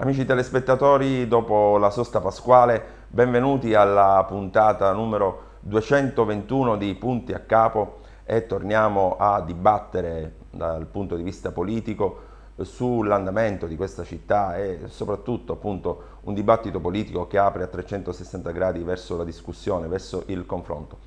Amici telespettatori, dopo la sosta pasquale, benvenuti alla puntata numero 221 di Punti a Capo e torniamo a dibattere dal punto di vista politico sull'andamento di questa città e soprattutto appunto un dibattito politico che apre a 360 gradi verso la discussione, verso il confronto.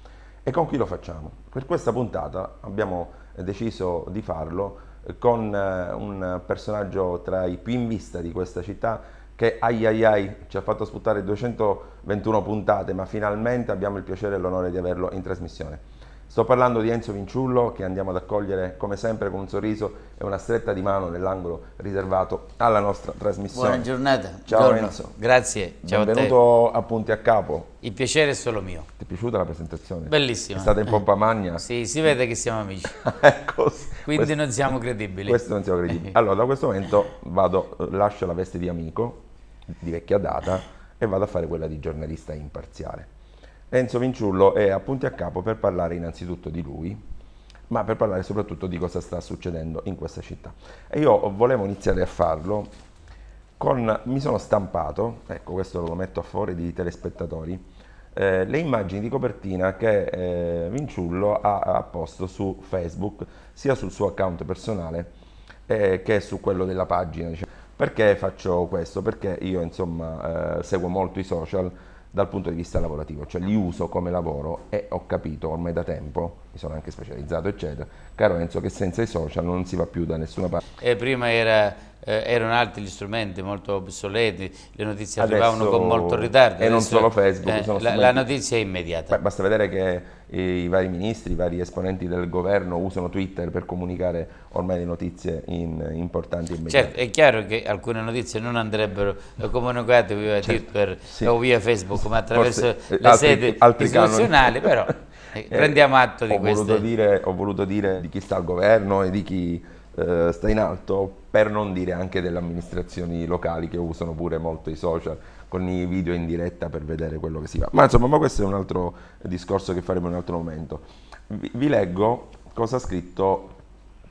E con chi lo facciamo? Per questa puntata abbiamo deciso di farlo eh, con eh, un personaggio tra i più in vista di questa città che ai ai ai ci ha fatto sputtare 221 puntate, ma finalmente abbiamo il piacere e l'onore di averlo in trasmissione. Sto parlando di Enzo Vinciullo che andiamo ad accogliere come sempre con un sorriso e una stretta di mano nell'angolo riservato alla nostra trasmissione. Buona giornata. Ciao Buongiorno. Enzo. Grazie. Ciao Benvenuto a, te. a Punti a Capo. Il piacere è solo mio. Ti è piaciuta la presentazione? Bellissima. È stata in pompa magna? sì, si vede che siamo amici. ecco. Quindi questo, non siamo credibili. Questo non siamo credibili. Allora, da questo momento vado, eh, lascio la veste di amico, di vecchia data, e vado a fare quella di giornalista imparziale. Enzo Vinciullo è a punti a capo per parlare innanzitutto di lui, ma per parlare soprattutto di cosa sta succedendo in questa città. E io volevo iniziare a farlo con, mi sono stampato, ecco questo lo metto a favore di telespettatori, eh, le immagini di copertina che eh, Vinciullo ha, ha posto su Facebook, sia sul suo account personale eh, che su quello della pagina. Diciamo. Perché faccio questo? Perché io insomma eh, seguo molto i social, dal punto di vista lavorativo, cioè li uso come lavoro e ho capito ormai da tempo, mi sono anche specializzato eccetera, caro Enzo che senza i social non si va più da nessuna parte. E prima era, eh, erano altri gli strumenti molto obsoleti, le notizie arrivavano con molto ritardo. E non solo Facebook. Eh, la, la, notizia è immediata. Beh, basta vedere che i vari ministri, i vari esponenti del governo usano Twitter per comunicare ormai le notizie in, importanti e immediate. Certo, è chiaro che alcune notizie non andrebbero eh, comunicate via certo, Twitter sì. o via Facebook, ma attraverso Forse, eh, le altri, sede altri istituzionali, però eh, eh, prendiamo atto di questo. Ho voluto dire di chi sta al governo e di chi eh, sta in alto, per non dire anche delle amministrazioni locali che usano pure molto i social con i video in diretta per vedere quello che si fa. Ma insomma, ma questo è un altro discorso che faremo in un altro momento. Vi, vi leggo cosa ha scritto,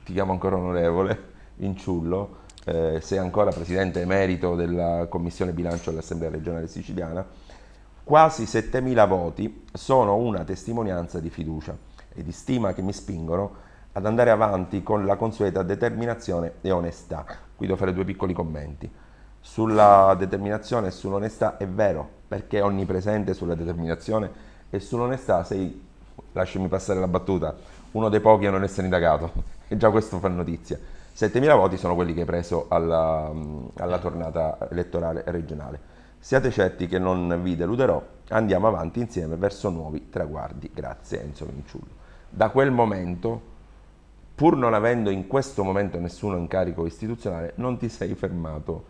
ti chiamo ancora onorevole, Inciullo, eh, se ancora presidente emerito della Commissione Bilancio dell'Assemblea regionale siciliana, quasi 7.000 voti sono una testimonianza di fiducia e di stima che mi spingono ad andare avanti con la consueta determinazione e onestà. Qui devo fare due piccoli commenti sulla determinazione e sull'onestà è vero, perché è onnipresente sulla determinazione e sull'onestà sei, lasciami passare la battuta, uno dei pochi a non essere indagato, e già questo fa notizia. 7.000 voti sono quelli che hai preso alla, mm, alla tornata elettorale regionale. Siate certi che non vi deluderò, andiamo avanti insieme verso nuovi traguardi. Grazie Enzo Vinciullo. Da quel momento, pur non avendo in questo momento nessuno incarico istituzionale, non ti sei fermato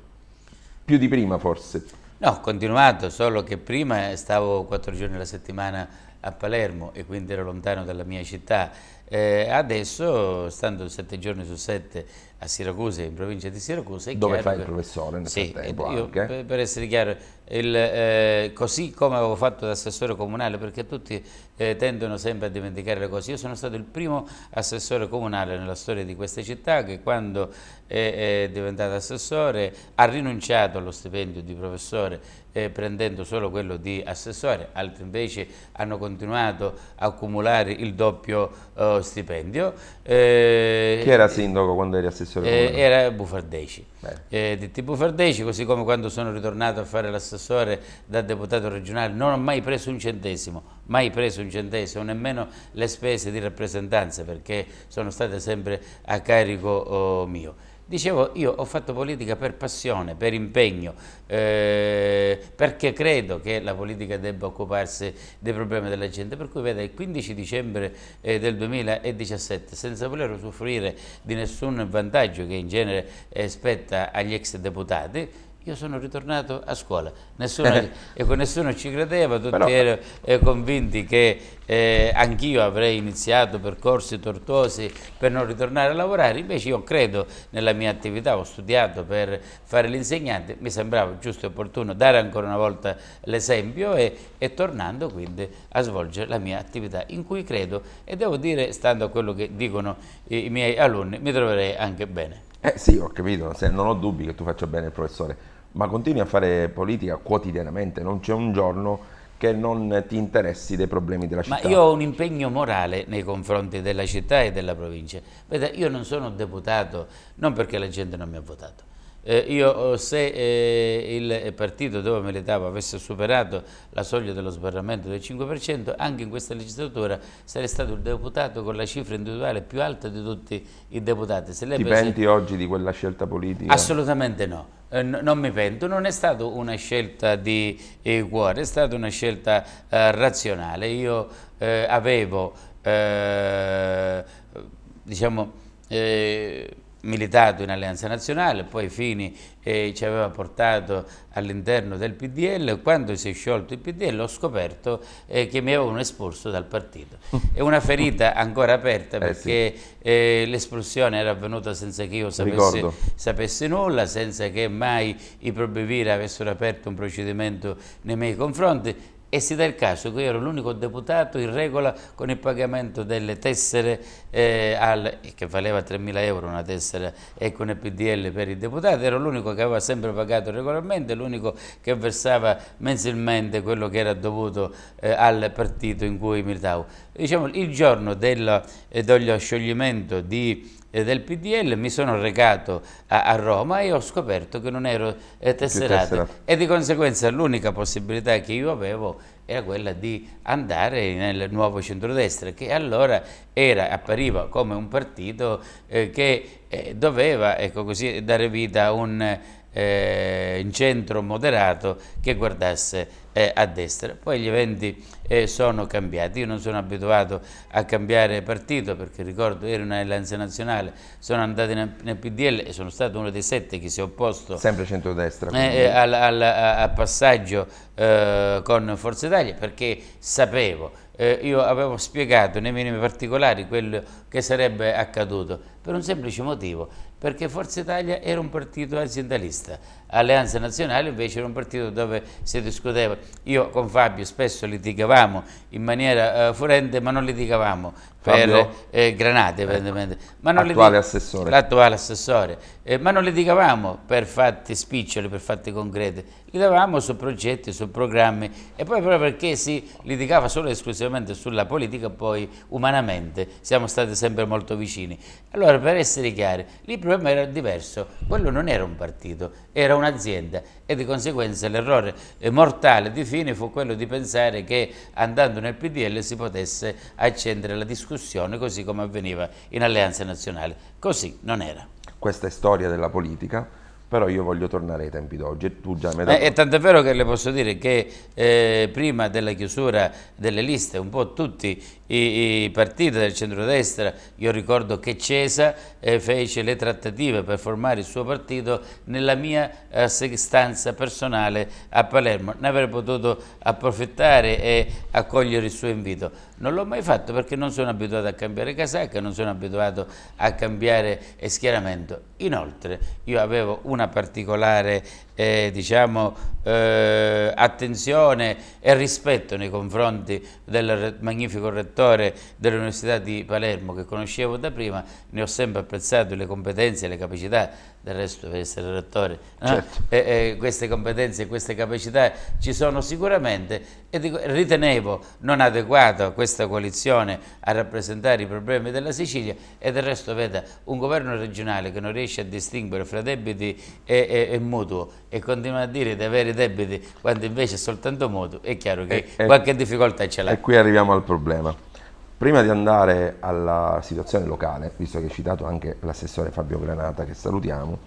più di prima forse. No, ho continuato, solo che prima stavo quattro giorni alla settimana a Palermo e quindi ero lontano dalla mia città. Eh, adesso, stando sette giorni su sette a Siracusa, in provincia di Siracusa... Dove fai il professore nel sì, frattempo io, per, per essere chiaro, il, eh, così come avevo fatto da assessore comunale, perché tutti eh, tendono sempre a dimenticare le cose. Io sono stato il primo assessore comunale nella storia di questa città che quando è, eh, è diventato assessore ha rinunciato allo stipendio di professore eh, prendendo solo quello di assessore, altri invece hanno continuato a accumulare il doppio eh, stipendio. Eh, Chi era sindaco quando eri assessore comunale? era Bufardeci eh, di tipo Fardeci, così come quando sono ritornato a fare l'assessore da deputato regionale non ho mai preso un centesimo, mai preso un centesimo, nemmeno le spese di rappresentanza perché sono state sempre a carico oh, mio. Dicevo, io ho fatto politica per passione, per impegno, eh, perché credo che la politica debba occuparsi dei problemi della gente. Per cui vede, il 15 dicembre eh, del 2017, senza voler usufruire di nessun vantaggio che in genere eh, spetta agli ex deputati, io sono ritornato a scuola nessuno, ecco, nessuno ci credeva, tutti Però... erano eh, convinti che eh, anch'io avrei iniziato percorsi tortuosi per non ritornare a lavorare, invece io credo nella mia attività, ho studiato per fare l'insegnante, mi sembrava giusto e opportuno dare ancora una volta l'esempio e, e, tornando quindi a svolgere la mia attività in cui credo e devo dire, stando a quello che dicono i, i miei alunni, mi troverei anche bene. Eh sì, ho capito, Se non ho dubbi che tu faccia bene il professore ma continui a fare politica quotidianamente, non c'è un giorno che non ti interessi dei problemi della città. Ma io ho un impegno morale nei confronti della città e della provincia. Vedete, io non sono deputato, non perché la gente non mi ha votato. Eh, io eh, se eh, il partito dove militavo avesse superato la soglia dello sbarramento del 5%, anche in questa legislatura sarei stato il deputato con la cifra individuale più alta di tutti i deputati. Se lei Ti pensi... oggi di quella scelta politica? Assolutamente no eh, non mi pento, non è stata una scelta di eh, cuore, è stata una scelta eh, razionale. Io avevo, diciamo, militato in Alleanza Nazionale, poi Fini eh, ci aveva portato all'interno del PDL, quando si è sciolto il PDL ho scoperto eh, che mi avevano espulso dal partito. È una ferita ancora aperta eh perché eh, l'esplosione era avvenuta senza che io sapesse, sapessi nulla, senza che mai i Probevira avessero aperto un procedimento nei miei confronti e si dà il caso che io ero l'unico deputato in regola con il pagamento delle tessere, eh, al, che valeva 3.000 euro una tessera e con il PDL per i deputati, ero l'unico che aveva sempre pagato regolarmente, l'unico che versava mensilmente quello che era dovuto eh, al partito in cui militavo. Diciamo, il giorno del, eh, dello scioglimento di del PDL mi sono recato a, a, Roma e ho scoperto che non ero eh, tesserato e di conseguenza l'unica possibilità che io avevo era quella di andare nel nuovo centrodestra che allora era, appariva come un partito eh, che eh, doveva ecco così, dare vita a un eh, in centro moderato che guardasse eh, a destra. Poi gli eventi eh, sono cambiati, io non sono abituato a cambiare partito perché ricordo ero in Alleanza Nazionale, sono andato in, nel PDL e sono stato uno dei sette che si è opposto sempre centrodestra eh, eh, al, al, al, passaggio eh, con Forza Italia perché sapevo eh, io avevo spiegato nei minimi particolari quello che sarebbe accaduto per un semplice motivo perché Forza Italia era un partito aziendalista, Alleanza Nazionale invece era un partito dove si discuteva. Io con Fabio spesso litigavamo in maniera uh, furente, ma non litigavamo per eh, Granate, ecco. evidentemente. Ma non l'attuale assessore. L'attuale assessore. Eh, ma non litigavamo per fatti spiccioli, per fatti concreti. Litigavamo su progetti, su programmi e poi proprio perché si litigava solo e esclusivamente sulla politica, poi umanamente siamo stati sempre molto vicini. Allora, per essere chiari, lì il problema era diverso. Quello non era un partito, era un un'azienda e di conseguenza l'errore eh, mortale di fine fu quello di pensare che andando nel PDL si potesse accendere la discussione così come avveniva in Alleanza Nazionale. Così non era. Questa è storia della politica, però io voglio tornare ai tempi d'oggi. Eh, dato... eh, tant'è vero che le posso dire che eh, prima della chiusura delle liste un po' tutti i, i partiti del centrodestra, io ricordo che Cesa eh, fece le trattative per formare il suo partito nella mia eh, stanza personale a Palermo, ne avrei potuto approfittare e accogliere il suo invito. Non l'ho mai fatto perché non sono abituato a cambiare casacca, non sono abituato a cambiare schieramento. Inoltre io avevo una particolare eh, diciamo, eh, attenzione e rispetto nei confronti del magnifico rettore rettore dell'Università di Palermo che conoscevo da prima, ne ho sempre apprezzato le competenze e le capacità, del resto per essere rettore, no? certo. eh, eh, queste competenze e queste capacità ci sono sicuramente e dico, ritenevo non adeguato questa coalizione a rappresentare i problemi della Sicilia e del resto veda un governo regionale che non riesce a distinguere fra debiti e, e, e mutuo e continua a dire di avere debiti quando invece è soltanto mutuo, è chiaro che e, qualche difficoltà ce l'ha. E qui arriviamo al problema. Prima di andare alla situazione locale, visto che hai citato anche l'assessore Fabio Granata, che salutiamo,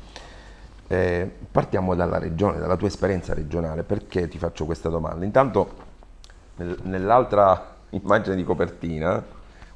eh, partiamo dalla regione, dalla tua esperienza regionale, perché ti faccio questa domanda? Intanto nel, nell'altra immagine di copertina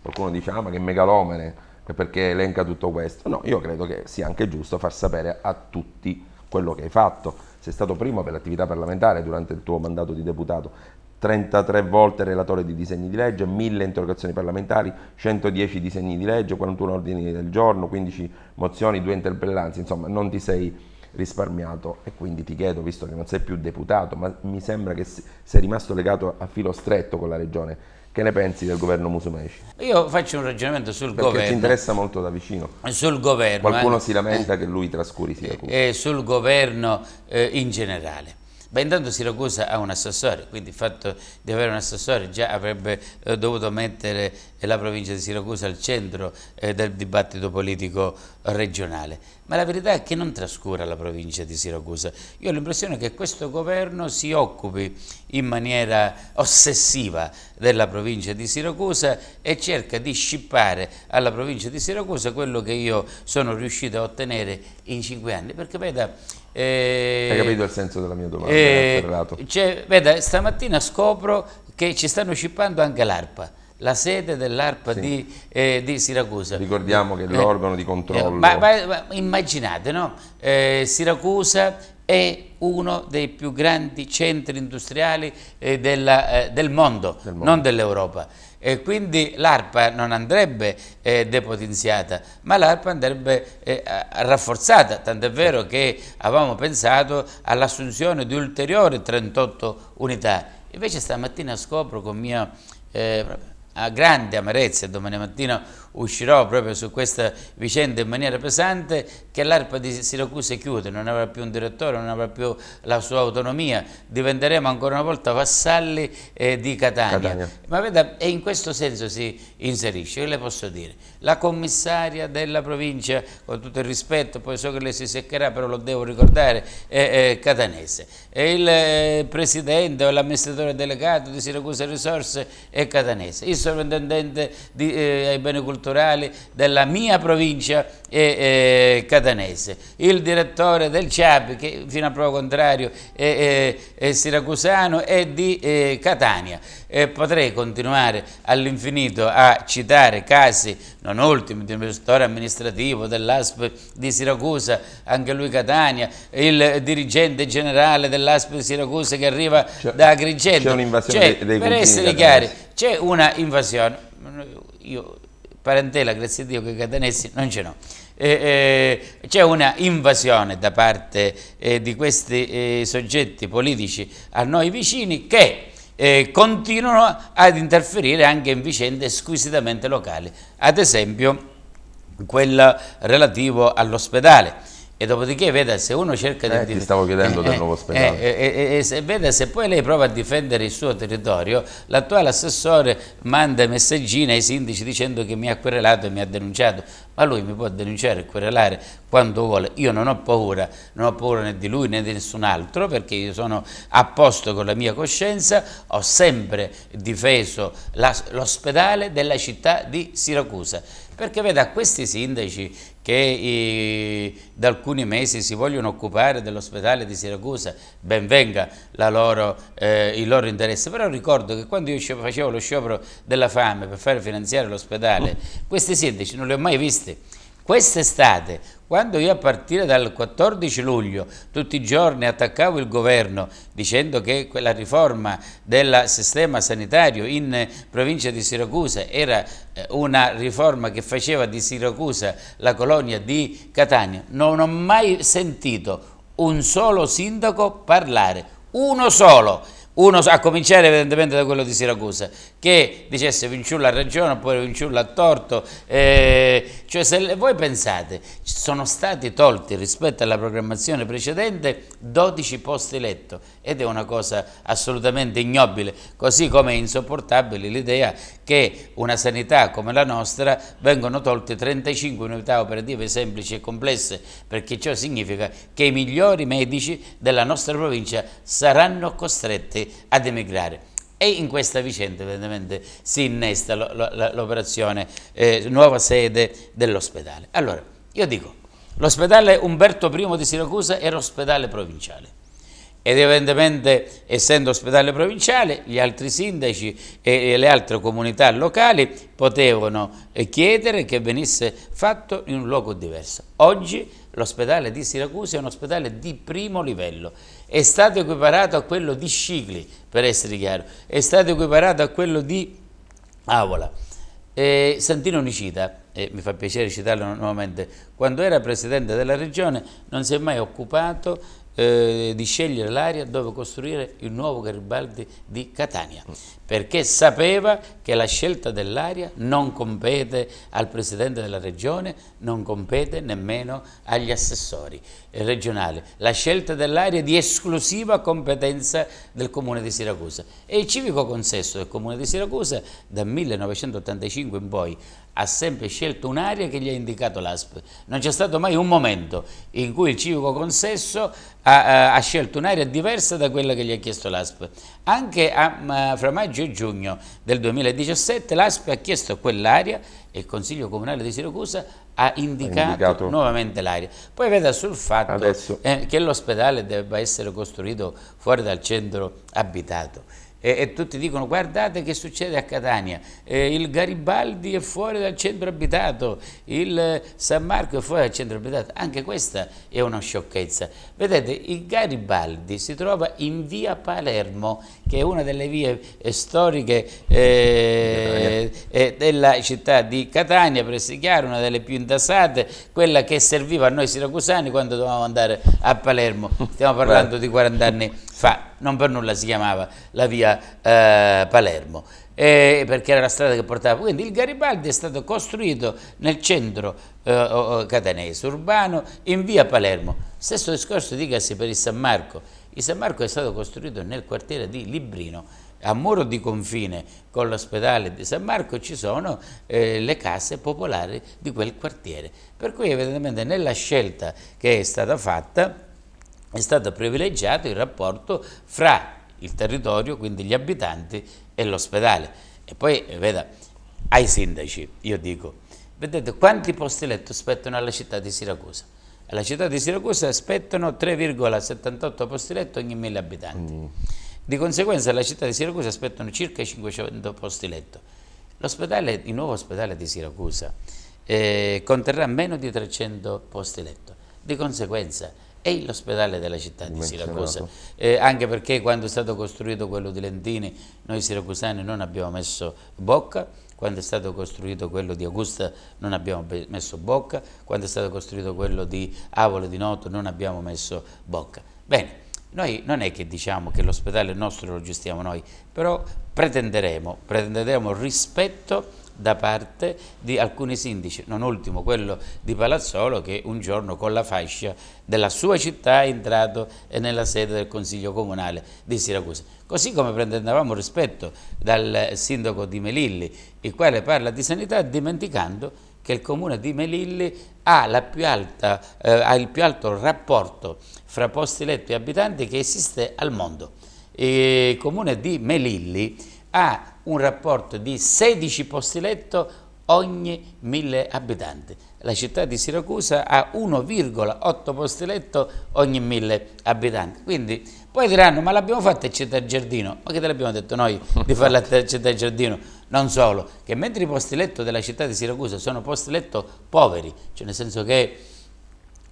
qualcuno dice ah ma che megalomane perché elenca tutto questo, no, io credo che sia anche giusto far sapere a tutti quello che hai fatto, sei stato primo per l'attività parlamentare durante il tuo mandato di deputato, 33 volte relatore di disegni di legge, 1000 interrogazioni parlamentari, 110 disegni di legge, 41 ordini del giorno, 15 mozioni, 2 interpellanze, insomma non ti sei risparmiato e quindi ti chiedo, visto che non sei più deputato, ma mi sembra che sei rimasto legato a filo stretto con la regione, che ne pensi del governo Musumeci? Io faccio un ragionamento sul Perché governo. Perché ci interessa molto da vicino. Sul governo. Qualcuno eh, si lamenta eh, che lui trascuri sia. Eh, eh, sul governo eh, in generale. Beh, intanto Siracusa ha un assessore, quindi il fatto di avere un assessore già avrebbe eh, dovuto mettere la provincia di Siracusa al centro eh, del dibattito politico regionale, ma la verità è che non trascura la provincia di Siracusa. Io ho l'impressione che questo governo si occupi in maniera ossessiva della provincia di Siracusa e cerca di scippare alla provincia di Siracusa quello che io sono riuscito a ottenere in cinque anni, perché veda... Eh, Hai capito il senso della mia domanda? Eh, cioè, veda, stamattina scopro che ci stanno scippando anche l'ARPA la sede dell'ARPA sì. di, eh, di, Siracusa. Ricordiamo che è l'organo di eh, controllo. Ma, ma, ma immaginate, no? eh, Siracusa è uno dei più grandi centri industriali eh, della, eh, del, mondo, del, mondo, non dell'Europa. quindi l'ARPA non andrebbe eh, depotenziata, ma l'ARPA andrebbe rafforzata, tant'è vero che avevamo pensato all'assunzione di ulteriori 38 unità. Invece stamattina scopro con mia grande amarezza domani mattina uscirò proprio su questa vicenda in maniera pesante, che l'ARPA di Siracusa chiude, non avrà più un direttore, non avrà più la sua autonomia, diventeremo ancora una volta vassalli eh, di Catania. Catania. Ma veda, e in questo senso si inserisce, io le posso dire, la commissaria della provincia, con tutto il rispetto, poi so che lei si seccherà, però lo devo ricordare, è, è catanese, e il eh, presidente o l'amministratore delegato di Siracusa Risorse è catanese, il sovrintendente di, eh, ai beni culturali culturali della mia provincia eh, eh, catanese. Il direttore del CIAP, che fino a prova contrario è, è, è siracusano, è di eh, Catania. E potrei continuare all'infinito a citare casi, non ultimi, di direttore amministrativo dell'ASP di Siracusa, anche lui Catania, il dirigente generale dell'ASP di Siracusa che arriva da Agrigento. C'è un'invasione cioè, dei, dei Per essere chiari, c'è una invasione. Io parentela, grazie a Dio che catanesi non ce n'ho. Eh, eh, c'è una invasione da parte eh, di questi eh, soggetti politici a noi vicini che eh, continuano ad interferire anche in vicende squisitamente locali, ad esempio quella relativo all'ospedale. E dopodiché veda se uno cerca eh, di... Ti stavo chiedendo eh, del nuovo eh, ospedale. Eh, eh, eh, se, veda se poi lei prova a difendere il suo territorio, l'attuale assessore manda messaggini ai sindaci dicendo che mi ha querelato e mi ha denunciato ma lui mi può denunciare e querelare quando vuole, io non ho paura, non ho paura né di lui né di nessun altro perché io sono a posto con la mia coscienza, ho sempre difeso l'ospedale della città di Siracusa, perché vedo a questi sindaci che eh, da alcuni mesi si vogliono occupare dell'ospedale di Siracusa, ben venga loro, eh, il loro interesse, però ricordo che quando io facevo lo sciopero della fame per fare finanziare l'ospedale, questi sindaci non li ho mai visti queste. Quest'estate, quando io a partire dal 14 luglio tutti i giorni attaccavo il governo dicendo che quella riforma del sistema sanitario in provincia di Siracusa era eh, una riforma che faceva di Siracusa la colonia di Catania, non ho mai sentito un solo sindaco parlare, uno solo uno a cominciare evidentemente da quello di Siracusa, che dicesse Vinciulla ha ragione oppure Vinciulla ha torto, eh, cioè se voi pensate, sono stati tolti rispetto alla programmazione precedente 12 posti letto ed è una cosa assolutamente ignobile, così come è insopportabile l'idea che una sanità come la nostra vengono tolte 35 unità operative semplici e complesse, perché ciò significa che i migliori medici della nostra provincia saranno costretti ad emigrare. E in questa vicenda evidentemente si innesta l'operazione eh, nuova sede dell'ospedale. Allora, io dico, l'ospedale Umberto I di Siracusa era ospedale provinciale ed evidentemente essendo ospedale provinciale gli altri sindaci e le altre comunità locali potevano eh, chiedere che venisse fatto in un luogo diverso. Oggi l'ospedale di Siracusa è un ospedale di primo livello, è stato equiparato a quello di Scicli, per essere chiaro, è stato equiparato a quello di Avola. Eh, Santino Nicita, eh, mi fa piacere citarlo nuovamente, quando era presidente della regione non si è mai occupato eh, di scegliere l'area dove costruire il nuovo Garibaldi di Catania perché sapeva che la scelta dell'area non compete al Presidente della Regione, non compete nemmeno agli assessori regionali. La scelta dell'area è di esclusiva competenza del Comune di Siracusa e il civico consesso del Comune di Siracusa dal 1985 in poi ha sempre scelto un'area che gli ha indicato l'ASP. Non c'è stato mai un momento in cui il civico consesso ha, eh, ha scelto un'area diversa da quella che gli ha chiesto l'ASP. Anche a, fra maggio maggio e giugno del 2017 L'ASPE ha chiesto quell'area e il Consiglio Comunale di Siracusa ha indicato, ha indicato. nuovamente l'area. Poi veda sul fatto eh, che l'ospedale debba essere costruito fuori dal centro abitato. E, e, tutti dicono guardate che succede a Catania, eh, il Garibaldi è fuori dal centro abitato, il eh, San Marco è fuori dal centro abitato, anche questa è una sciocchezza. Vedete, il Garibaldi si trova in via Palermo, che è una delle vie eh, storiche eh, eh, della città di Catania, per essere chiaro, una delle più intasate, quella che serviva a noi siracusani quando dovevamo andare a Palermo, stiamo parlando di 40 anni fa, non per nulla si chiamava la via eh, Palermo, eh, perché era la strada che portava. Quindi il Garibaldi è stato costruito nel centro eh, catanese, urbano, in via Palermo. Stesso discorso dicasi per il San Marco. Il San Marco è stato costruito nel quartiere di Librino, a muro di confine con l'ospedale di San Marco ci sono eh, le case popolari di quel quartiere. Per cui evidentemente nella scelta che è stata fatta è stato privilegiato il rapporto fra il territorio, quindi gli abitanti e l'ospedale. E poi, veda, ai sindaci, io dico, vedete quanti posti letto spettano alla città di Siracusa? Alla città di Siracusa aspettano 3,78 posti letto ogni 1000 abitanti. Mm. Di conseguenza alla città di Siracusa aspettano circa 500 posti letto. L'ospedale, il nuovo ospedale di Siracusa eh, conterrà meno di 300 posti letto. Di conseguenza e l'ospedale della città di Siracusa, eh, anche perché quando è stato costruito quello di Lentini noi siracusani non abbiamo messo bocca, quando è stato costruito quello di Augusta non abbiamo messo bocca, quando è stato costruito quello di Avolo di Noto non abbiamo messo bocca. Bene, noi non è che diciamo che l'ospedale nostro lo gestiamo noi, però pretenderemo, pretenderemo rispetto da parte di alcuni sindaci, non ultimo quello di Palazzolo che un giorno con la fascia della sua città è entrato nella sede del Consiglio Comunale di Siracusa. Così come prendevamo rispetto dal sindaco di Melilli, il quale parla di sanità dimenticando che il comune di Melilli ha, più alta, eh, ha il più alto rapporto fra posti letto e abitanti che esiste al mondo. Il comune di Melilli ha un rapporto di 16 posti letto ogni mille abitanti. La città di Siracusa ha 1,8 posti letto ogni mille abitanti. Quindi poi diranno ma l'abbiamo fatta a Città Giardino, ma che te l'abbiamo detto noi di farla a Città Giardino? Non solo, che mentre i posti letto della città di Siracusa sono posti letto poveri, cioè nel senso che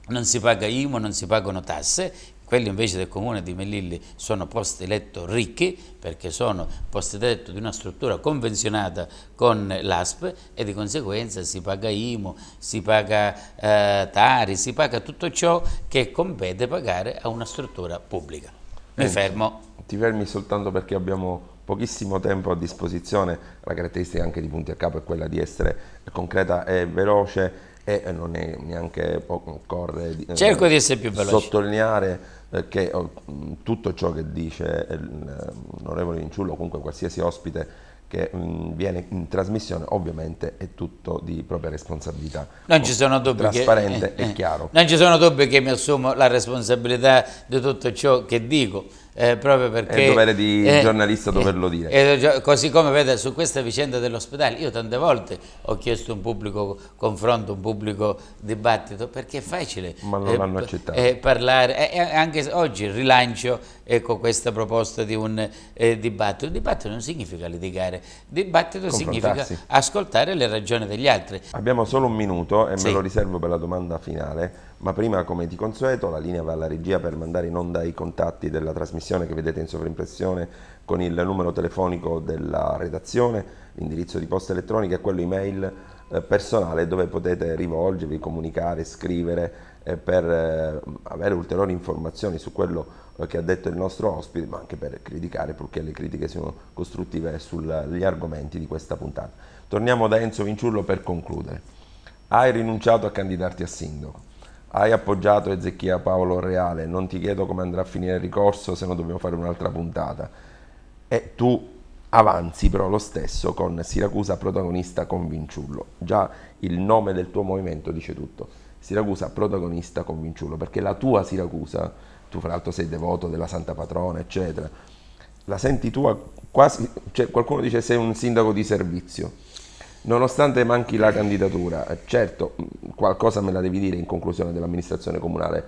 non si paga IMO, non si pagano tasse, quelli invece del comune di Melilli sono posti letto ricchi perché sono posti letto di una struttura convenzionata con l'ASP e di conseguenza si paga IMU, si paga eh, Tari, si paga tutto ciò che compete pagare a una struttura pubblica. Mi fermo. Ti fermi soltanto perché abbiamo pochissimo tempo a disposizione, la caratteristica anche di Punti a Capo è quella di essere concreta e veloce e eh, non è neanche occorre eh, Cerco di essere più veloce. sottolineare eh, che oh, tutto ciò che dice l'onorevole Vinciullo, comunque qualsiasi ospite che mm, viene in trasmissione ovviamente è tutto di propria responsabilità non ci sono dubbi trasparente che, eh, e chiaro non ci sono dubbi che mi assumo la responsabilità di tutto ciò che dico eh, proprio perché... È il dovere di eh, giornalista eh, doverlo dire. Eh, così come vede su questa vicenda dell'ospedale, io tante volte ho chiesto un pubblico confronto, un pubblico dibattito, perché è facile Ma non eh, hanno accettato. Eh, parlare, anche oggi rilancio ecco, questa proposta di un dibattito. Il dibattito non significa litigare, il dibattito significa ascoltare le ragioni degli altri. Abbiamo solo un minuto e sì. me lo riservo per la domanda finale ma prima, come di consueto, la linea va alla regia per mandare in onda i contatti della trasmissione che vedete in sovrimpressione con il numero telefonico della redazione, l'indirizzo di posta elettronica e quello email eh, personale dove potete rivolgervi, comunicare, scrivere eh, per eh, avere ulteriori informazioni su quello che ha detto il nostro ospite, ma anche per criticare, purché le critiche siano costruttive sugli argomenti di questa puntata. Torniamo da Enzo Vinciullo per concludere. Hai rinunciato a candidarti a sindaco. Hai appoggiato Ezechia Paolo Reale, non ti chiedo come andrà a finire il ricorso, se no dobbiamo fare un'altra puntata. E tu avanzi però lo stesso con Siracusa protagonista con Vinciullo. Già il nome del tuo movimento dice tutto. Siracusa protagonista con Vinciullo, perché la tua Siracusa, tu fra l'altro sei devoto della Santa Patrona, eccetera, la senti tua quasi, cioè qualcuno dice sei un sindaco di servizio Nonostante manchi la candidatura, eh, certo mm, qualcosa me la devi dire in conclusione dell'amministrazione comunale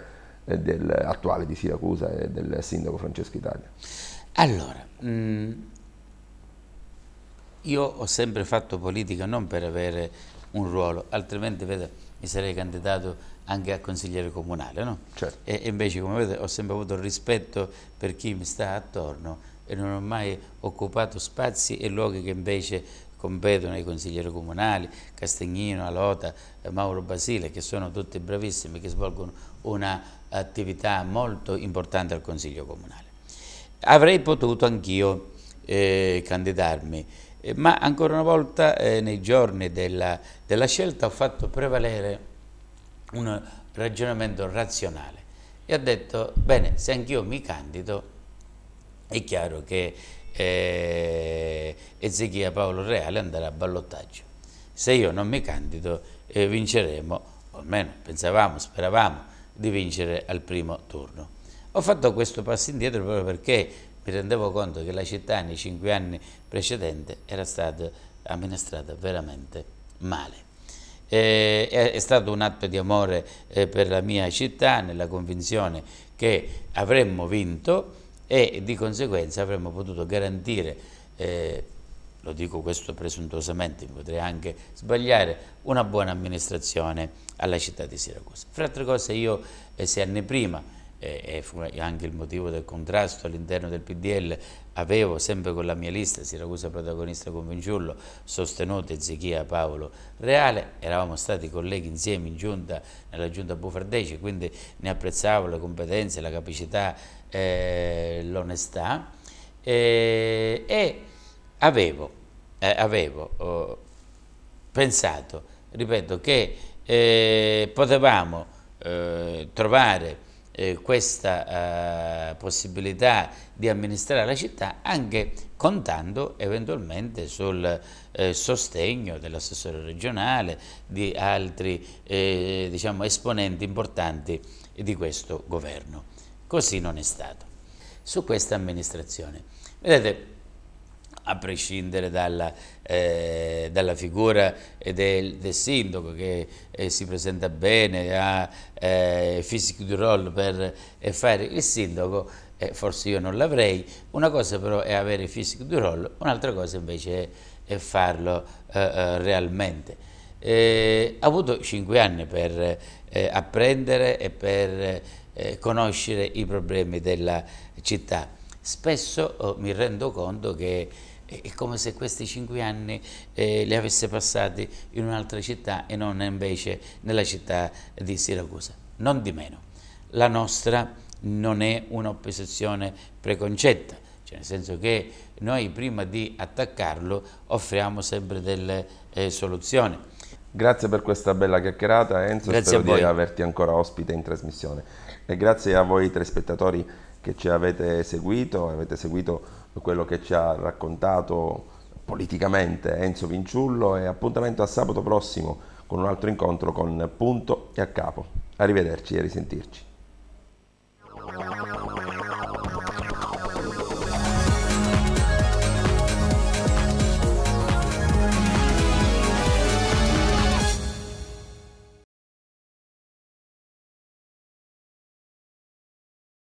eh, del, attuale di Siracusa e del sindaco Francesco Italia. Allora, mh, mm, io ho sempre fatto politica non per avere un ruolo, altrimenti vedo, mi sarei candidato anche a consigliere comunale, no? certo. e, e invece come vedete ho sempre avuto rispetto per chi mi sta attorno e non ho mai occupato spazi e luoghi che invece competono i consiglieri comunali, Castagnino, Alota, eh, Mauro Basile, che sono tutti bravissimi, che svolgono un'attività molto importante al Consiglio Comunale. Avrei potuto anch'io eh, candidarmi, eh, ma ancora una volta eh, nei giorni della, della scelta ho fatto prevalere un ragionamento razionale e ho detto, bene, se anch'io mi candido, è chiaro che eh, Ezechia Paolo Reale andrà a ballottaggio. Se io non mi candido eh, vinceremo, o almeno pensavamo, speravamo di vincere al primo turno. Ho fatto questo passo indietro proprio perché mi rendevo conto che la città nei cinque anni precedenti era stata amministrata veramente male. Eh, è, è, stato un atto di amore eh, per la mia città nella convinzione che avremmo vinto e di conseguenza avremmo potuto garantire, eh, lo dico questo presuntuosamente, potrei anche sbagliare, una buona amministrazione alla città di Siracusa. Fra altre cose io eh, sei anni prima e fu anche il motivo del contrasto all'interno del PDL, avevo sempre con la mia lista, Siracusa protagonista con Vinciullo, sostenuto Ezechia Paolo Reale, eravamo stati colleghi insieme in giunta, nella giunta Bufardeci, quindi ne apprezzavo le competenze, la capacità, eh, l'onestà eh, e avevo, eh, avevo oh, pensato, ripeto, che eh, potevamo eh, trovare eh, questa eh, possibilità di amministrare la città anche contando eventualmente sul eh, sostegno dell'assessore regionale, di altri eh, diciamo, esponenti importanti di questo governo. Così non è stato. Su questa amministrazione. Vedete, a prescindere dalla, eh, dalla figura del, del, sindaco che eh, si presenta bene, ha eh, fisico di ruolo per eh, fare il sindaco, eh, forse io non l'avrei, una cosa però è avere fisico di ruolo, un'altra cosa invece è, è farlo eh, realmente. ha avuto cinque anni per apprendere e per conoscere i problemi della città. Spesso oh, mi rendo conto che è come se questi cinque anni eh, li avesse passati in un'altra città e non invece nella città di Siracusa. Non di meno, la nostra non è un'opposizione preconcetta, cioè nel senso che noi prima di attaccarlo offriamo sempre delle eh, soluzioni. Grazie per questa bella chiacchierata Enzo, grazie spero di averti ancora ospite in trasmissione e grazie a voi tre spettatori che ci avete seguito, avete seguito quello che ci ha raccontato politicamente Enzo Vinciullo e appuntamento a sabato prossimo con un altro incontro con Punto e a Capo. Arrivederci e risentirci.